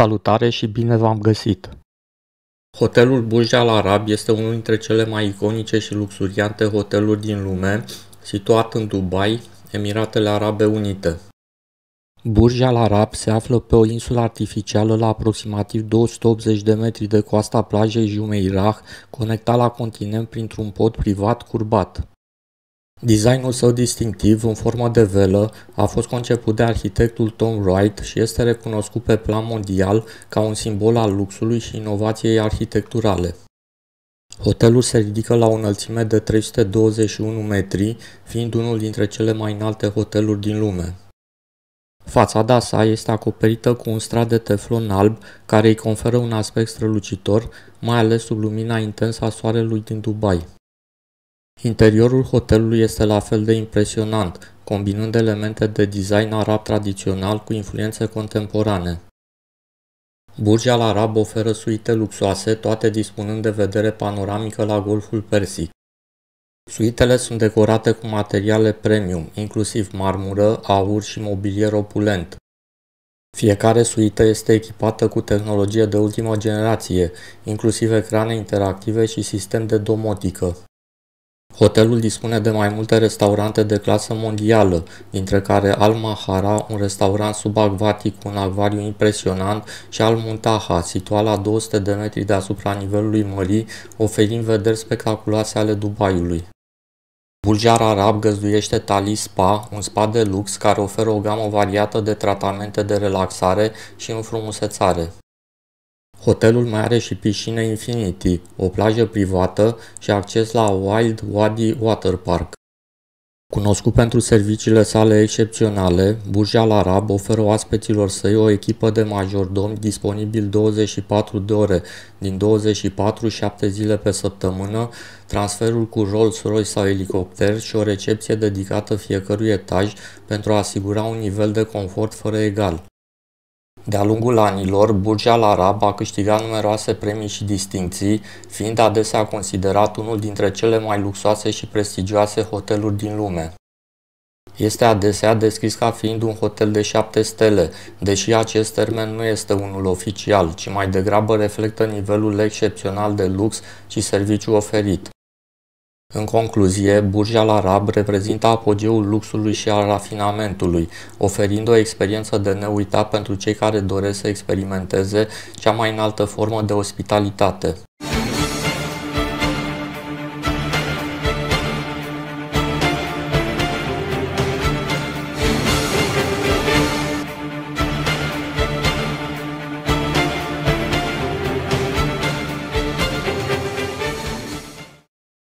Salutare și bine v-am găsit! Hotelul Burj Al Arab este unul dintre cele mai iconice și luxuriante hoteluri din lume, situat în Dubai, Emiratele Arabe Unite. Burj Al Arab se află pe o insulă artificială la aproximativ 280 de metri de coasta plajei Jumeirah, conectat la continent printr-un pod privat curbat. Designul său distinctiv, în formă de velă, a fost conceput de arhitectul Tom Wright și este recunoscut pe plan mondial ca un simbol al luxului și inovației arhitecturale. Hotelul se ridică la o înălțime de 321 metri, fiind unul dintre cele mai înalte hoteluri din lume. Fațada sa este acoperită cu un strat de teflon alb care îi conferă un aspect strălucitor, mai ales sub lumina intensă a soarelui din Dubai. Interiorul hotelului este la fel de impresionant, combinând elemente de design arab tradițional cu influențe contemporane. Burj Al Arab oferă suite luxoase, toate dispunând de vedere panoramică la Golful Persic. Suitele sunt decorate cu materiale premium, inclusiv marmură, aur și mobilier opulent. Fiecare suită este echipată cu tehnologie de ultimă generație, inclusiv ecrane interactive și sistem de domotică. Hotelul dispune de mai multe restaurante de clasă mondială, dintre care Al Mahara, un restaurant subacvatic cu un acvariu impresionant, și Al Muntaha, situat la 200 de metri deasupra nivelului mării, oferind vederi spectaculoase ale Dubaiului. Buljar Arab găzduiește Tali Spa, un spa de lux care oferă o gamă variată de tratamente de relaxare și înfrumusețare. Hotelul mai are și piscină Infinity, o plajă privată și acces la Wild Wadi Water Park. Cunoscut pentru serviciile sale excepționale, Burj Al Arab oferă oaspeților săi o echipă de majordomi disponibil 24 de ore, din 24 7 zile pe săptămână, transferul cu Rolls-Royce sau elicopter și o recepție dedicată fiecărui etaj pentru a asigura un nivel de confort fără egal. De-a lungul anilor, Burj Al Arab a câștigat numeroase premii și distincții, fiind adesea considerat unul dintre cele mai luxoase și prestigioase hoteluri din lume. Este adesea descris ca fiind un hotel de 7 stele, deși acest termen nu este unul oficial, ci mai degrabă reflectă nivelul excepțional de lux și serviciu oferit. În concluzie, la Rab reprezintă apogeul luxului și al rafinamentului, oferind o experiență de neuitat pentru cei care doresc să experimenteze cea mai înaltă formă de ospitalitate.